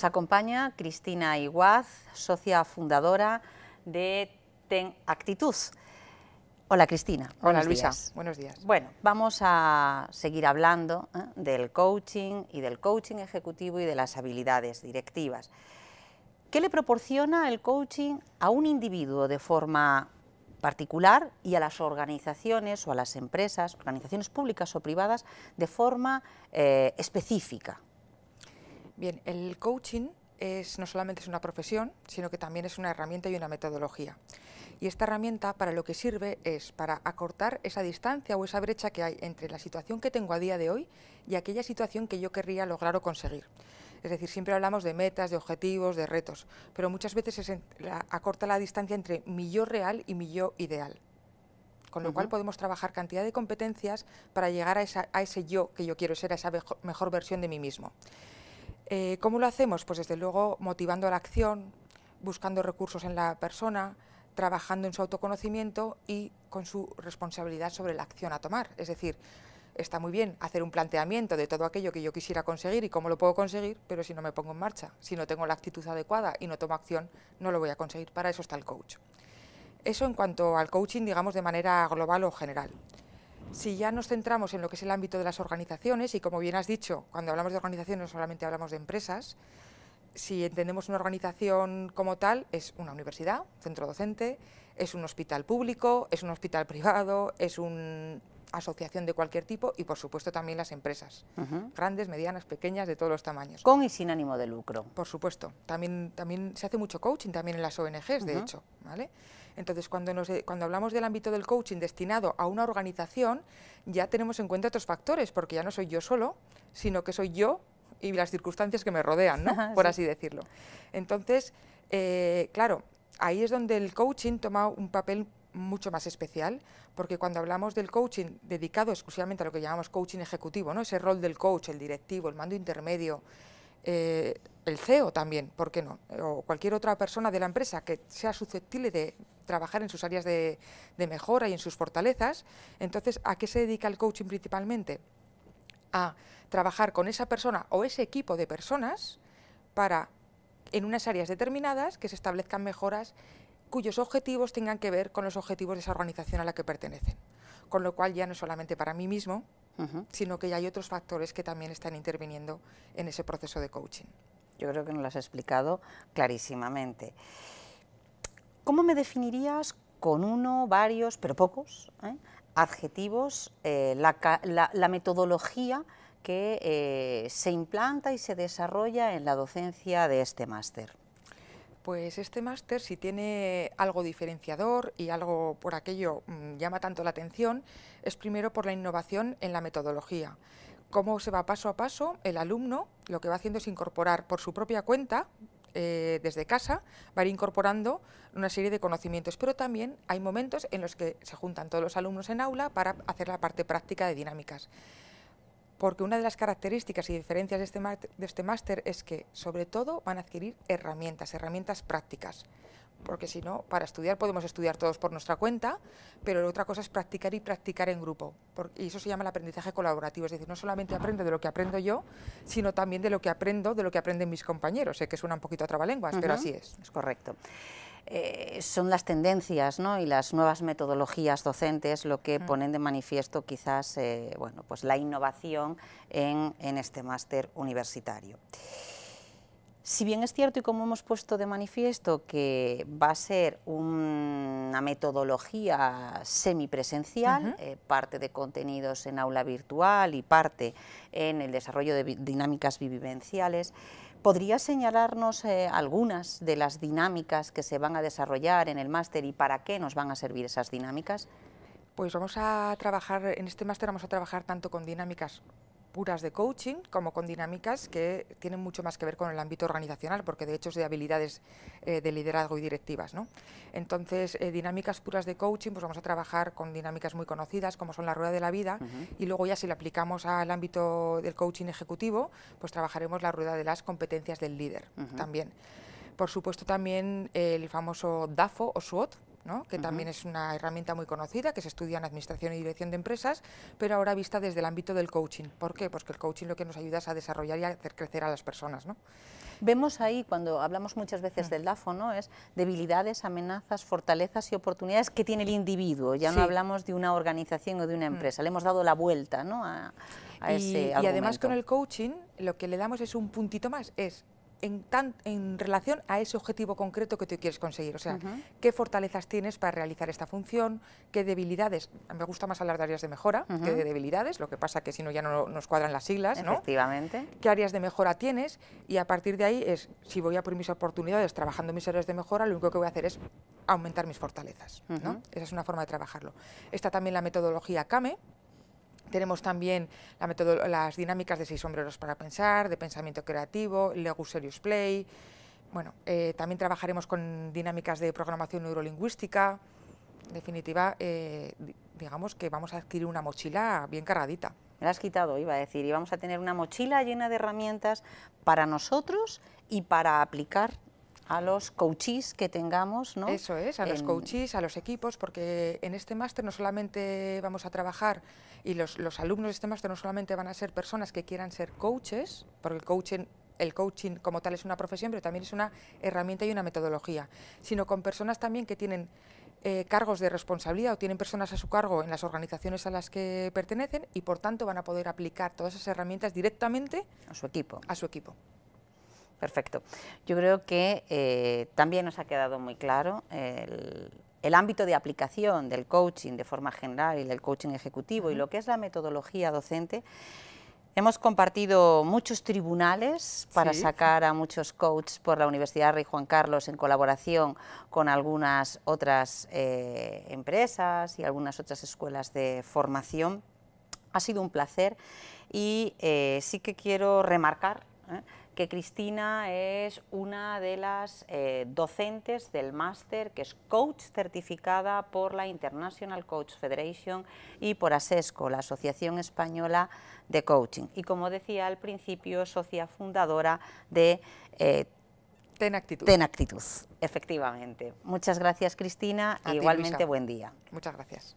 Nos acompaña Cristina Iguaz, socia fundadora de Ten Actitud. Hola Cristina. Hola Luisa, buenos días. Bueno, vamos a seguir hablando ¿eh? del coaching y del coaching ejecutivo y de las habilidades directivas. ¿Qué le proporciona el coaching a un individuo de forma particular y a las organizaciones o a las empresas, organizaciones públicas o privadas, de forma eh, específica? Bien, el coaching es, no solamente es una profesión, sino que también es una herramienta y una metodología. Y esta herramienta para lo que sirve es para acortar esa distancia o esa brecha que hay entre la situación que tengo a día de hoy y aquella situación que yo querría lograr o conseguir. Es decir, siempre hablamos de metas, de objetivos, de retos, pero muchas veces acorta la distancia entre mi yo real y mi yo ideal. Con lo cual podemos trabajar cantidad de competencias para llegar a, ese yo que yo quiero ser, a esa mejor versión de mí mismo. Eh, ¿Cómo lo hacemos? Pues desde luego motivando a la acción, buscando recursos en la persona, trabajando en su autoconocimiento y con su responsabilidad sobre la acción a tomar. Es decir, está muy bien hacer un planteamiento de todo aquello que yo quisiera conseguir y cómo lo puedo conseguir, pero si no me pongo en marcha, si no tengo la actitud adecuada y no tomo acción, no lo voy a conseguir. Para eso está el coach. Eso en cuanto al coaching, digamos, de manera global o general si ya nos centramos en lo que es el ámbito de las organizaciones, y como bien has dicho, cuando hablamos de organizaciones no solamente hablamos de empresas, si entendemos una organización como tal, es una universidad, centro docente, es un hospital público, es un hospital privado, es una asociación de cualquier tipo y por supuesto también las empresas, grandes, medianas, pequeñas, de todos los tamaños. Con y sin ánimo de lucro. Por supuesto, también, también se hace mucho coaching también en las ONGs, de hecho, ¿vale? Entonces, cuando, eh, cuando hablamos del ámbito del coaching destinado a una organización, ya tenemos en cuenta otros factores, porque ya no soy yo solo, sino que soy yo y las circunstancias que me rodean, ¿no? por así decirlo. Entonces, eh, claro, ahí es donde el coaching toma un papel mucho más especial, porque cuando hablamos del coaching dedicado exclusivamente a lo que llamamos coaching ejecutivo, ¿no? ese rol del coach, el directivo, el mando intermedio, eh, el CEO también, ¿por qué no? O cualquier otra persona de la empresa que sea susceptible de trabajar en sus áreas de, mejora y en sus fortalezas. Entonces, ¿a qué se dedica el coaching principalmente? A trabajar con esa persona o ese equipo de personas para, en unas áreas determinadas, que se establezcan mejoras cuyos objetivos tengan que ver con los objetivos de esa organización a la que pertenecen. Con lo cual ya no solamente para mí mismo, sino que ya hay otros factores que también están interviniendo en ese proceso de coaching. Yo creo que nos lo has explicado clarísimamente. ¿Cómo me definirías con uno, varios, pero pocos, eh, adjetivos, eh, la, metodología que eh, se implanta y se desarrolla en la docencia de este máster? Pues este máster, si tiene algo diferenciador y algo por aquello mm, llama tanto la atención, es primero por la innovación en la metodología. Cómo se va paso a paso, el alumno lo que va haciendo es incorporar por su propia cuenta, eh, desde casa, va a ir incorporando una serie de conocimientos, pero también hay momentos en los que se juntan todos los alumnos en aula para hacer la parte práctica de dinámicas porque una de las características y diferencias de este, este máster es que, sobre todo, van a adquirir herramientas, herramientas prácticas, porque si no, para estudiar podemos estudiar todos por nuestra cuenta, pero otra cosa es practicar y practicar en grupo, y eso se llama el aprendizaje colaborativo, es decir, no solamente aprendo de lo que aprendo yo, sino también de lo que aprendo, de lo que aprenden mis compañeros, sé que suena un poquito a trabalenguas, pero así es. Es correcto. Eh, son las tendencias y las nuevas metodologías docentes lo que mm. ponen de manifiesto quizás eh, pues la innovación en, este máster universitario. Si bien es cierto y como hemos puesto de manifiesto que va a ser una metodología semipresencial, eh, parte de contenidos en aula virtual y parte en el desarrollo de dinámicas vivenciales, ¿Podrías señalarnos eh, algunas de las dinámicas que se van a desarrollar en el máster y para qué nos van a servir esas dinámicas? Pues vamos a trabajar, en este máster vamos a trabajar tanto con dinámicas puras de coaching, como con dinámicas que tienen mucho más que ver con el ámbito organizacional, porque de hecho es de habilidades eh, de liderazgo y directivas. Entonces, eh, dinámicas puras de coaching, pues vamos a trabajar con dinámicas muy conocidas, como son la rueda de la vida, y luego ya si la aplicamos al ámbito del coaching ejecutivo, pues trabajaremos la rueda de las competencias del líder también. Por supuesto también el famoso DAFO o SWOT, que también es una herramienta muy conocida, que se estudia en Administración y Dirección de Empresas, pero ahora vista desde el ámbito del coaching. ¿Por qué? Pues el coaching lo que nos ayuda es a desarrollar y a hacer crecer a las personas. ¿no? Vemos ahí, cuando hablamos muchas veces mm. del DAFO, ¿no? es debilidades, amenazas, fortalezas y oportunidades que tiene el individuo. Ya no hablamos de una organización o de una mm. empresa, le hemos dado la vuelta a, y, Y además con el coaching lo que le damos es un puntito más, es en, relación a ese objetivo concreto que tú quieres conseguir. O sea, qué fortalezas tienes para realizar esta función, qué debilidades. Me gusta más hablar de áreas de mejora que de debilidades, lo que pasa que si no ya no nos cuadran las siglas. Efectivamente. ¿Qué áreas de mejora tienes? Y a partir de ahí es, si voy a por mis oportunidades trabajando mis áreas de mejora, lo único que voy a hacer es aumentar mis fortalezas. Esa es una forma de trabajarlo. Está también la metodología CAME, tenemos también las dinámicas de seis sombreros para pensar, de pensamiento creativo, Lego Serious Play. Bueno, eh, también trabajaremos con dinámicas de programación neurolingüística. En definitiva, eh, digamos que vamos a adquirir una mochila bien cargadita. Me la has quitado, iba a decir, y vamos a tener una mochila llena de herramientas para nosotros y para aplicar a los coaches que tengamos. ¿no? Eso es, a los coaches, a los equipos, porque en este máster no solamente vamos a trabajar y los, los, alumnos de este máster no solamente van a ser personas que quieran ser coaches, porque el coaching, el coaching como tal es una profesión, pero también es una herramienta y una metodología, sino con personas también que tienen eh, cargos de responsabilidad o tienen personas a su cargo en las organizaciones a las que pertenecen y por tanto van a poder aplicar todas esas herramientas directamente a su equipo. A su equipo. Perfecto. Yo creo que eh, también nos ha quedado muy claro el, ámbito de aplicación del coaching de forma general y del coaching ejecutivo y lo que es la metodología docente. Hemos compartido muchos tribunales para sacar a muchos coaches por la Universidad Rey Juan Carlos en colaboración con algunas otras eh, empresas y algunas otras escuelas de formación. Ha sido un placer y eh, sí que quiero remarcar que Cristina es una de las eh, docentes del máster, que es coach certificada por la International Coach Federation y por ASESCO, la Asociación Española de Coaching. Y como decía al principio, socia fundadora de... Eh, efectivamente. Muchas gracias, Cristina. E igualmente, buen día. Muchas gracias.